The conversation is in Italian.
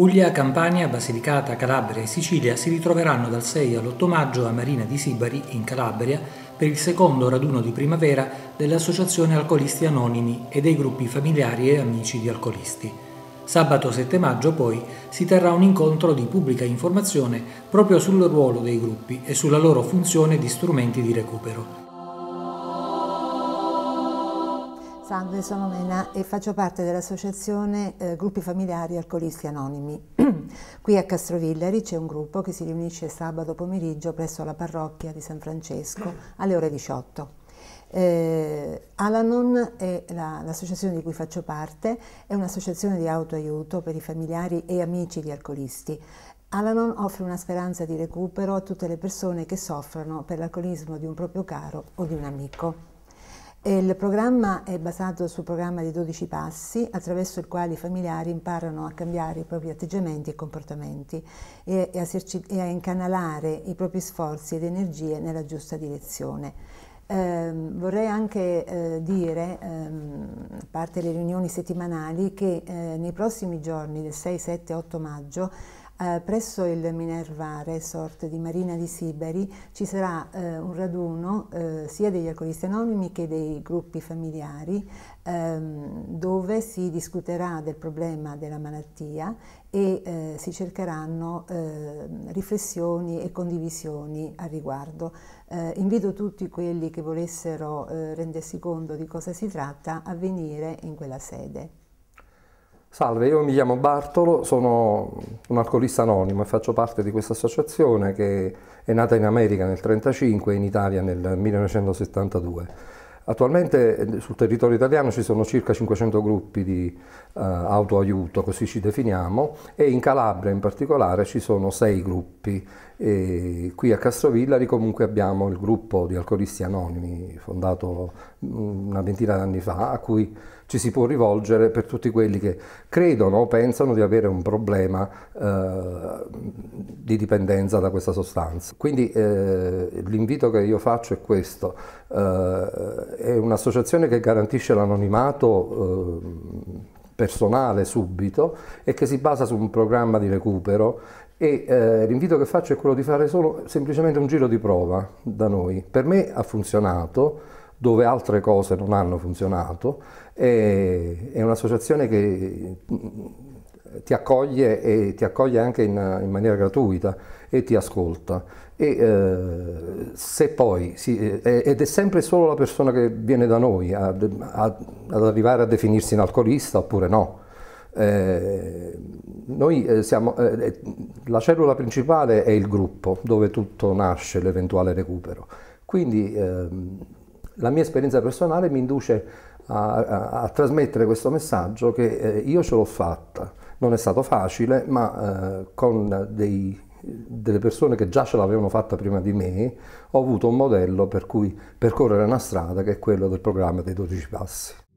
Puglia, Campania, Basilicata, Calabria e Sicilia si ritroveranno dal 6 all'8 maggio a Marina di Sibari, in Calabria, per il secondo raduno di primavera dell'Associazione Alcolisti Anonimi e dei gruppi familiari e amici di alcolisti. Sabato 7 maggio poi si terrà un incontro di pubblica informazione proprio sul ruolo dei gruppi e sulla loro funzione di strumenti di recupero. Salve, sono Mena e faccio parte dell'associazione eh, Gruppi Familiari Alcolisti Anonimi. Qui a Castrovillari c'è un gruppo che si riunisce sabato pomeriggio presso la parrocchia di San Francesco alle ore 18. Eh, Alanon, l'associazione la, di cui faccio parte, è un'associazione di autoaiuto per i familiari e amici di alcolisti. Alanon offre una speranza di recupero a tutte le persone che soffrono per l'alcolismo di un proprio caro o di un amico. Il programma è basato sul programma di 12 passi attraverso il quale i familiari imparano a cambiare i propri atteggiamenti e comportamenti e, a, e a incanalare i propri sforzi ed energie nella giusta direzione. Eh, vorrei anche eh, dire, ehm, a parte le riunioni settimanali, che eh, nei prossimi giorni del 6, 7, 8 maggio eh, presso il Minerva Resort di Marina di Siberi ci sarà eh, un raduno eh, sia degli alcolisti anonimi che dei gruppi familiari ehm, dove si discuterà del problema della malattia e eh, si cercheranno ehm, riflessioni e condivisioni al riguardo. Eh, invito tutti quelli che volessero eh, rendersi conto di cosa si tratta a venire in quella sede. Salve, io mi chiamo Bartolo, sono un alcolista anonimo e faccio parte di questa associazione che è nata in America nel 1935 e in Italia nel 1972. Attualmente eh, sul territorio italiano ci sono circa 500 gruppi di eh, autoaiuto, così ci definiamo, e in Calabria in particolare ci sono sei gruppi. E qui a Castrovillari comunque abbiamo il gruppo di alcolisti anonimi fondato mm, una ventina d'anni fa a cui ci si può rivolgere per tutti quelli che credono o pensano di avere un problema eh, di dipendenza da questa sostanza. Quindi eh, l'invito che io faccio è questo, eh, è un'associazione che garantisce l'anonimato eh, personale subito e che si basa su un programma di recupero e eh, l'invito che faccio è quello di fare solo semplicemente un giro di prova da noi. Per me ha funzionato dove altre cose non hanno funzionato, è, è un'associazione che ti accoglie e ti accoglie anche in, in maniera gratuita e ti ascolta. E, eh, se poi, sì, eh, eh, ed è sempre solo la persona che viene da noi a, a, ad arrivare a definirsi un alcolista oppure no. Eh, noi eh, siamo, eh, la cellula principale è il gruppo dove tutto nasce, l'eventuale recupero. Quindi ehm, la mia esperienza personale mi induce a, a, a trasmettere questo messaggio che eh, io ce l'ho fatta. Non è stato facile, ma eh, con dei, delle persone che già ce l'avevano fatta prima di me, ho avuto un modello per cui percorrere una strada che è quello del programma dei 12 passi.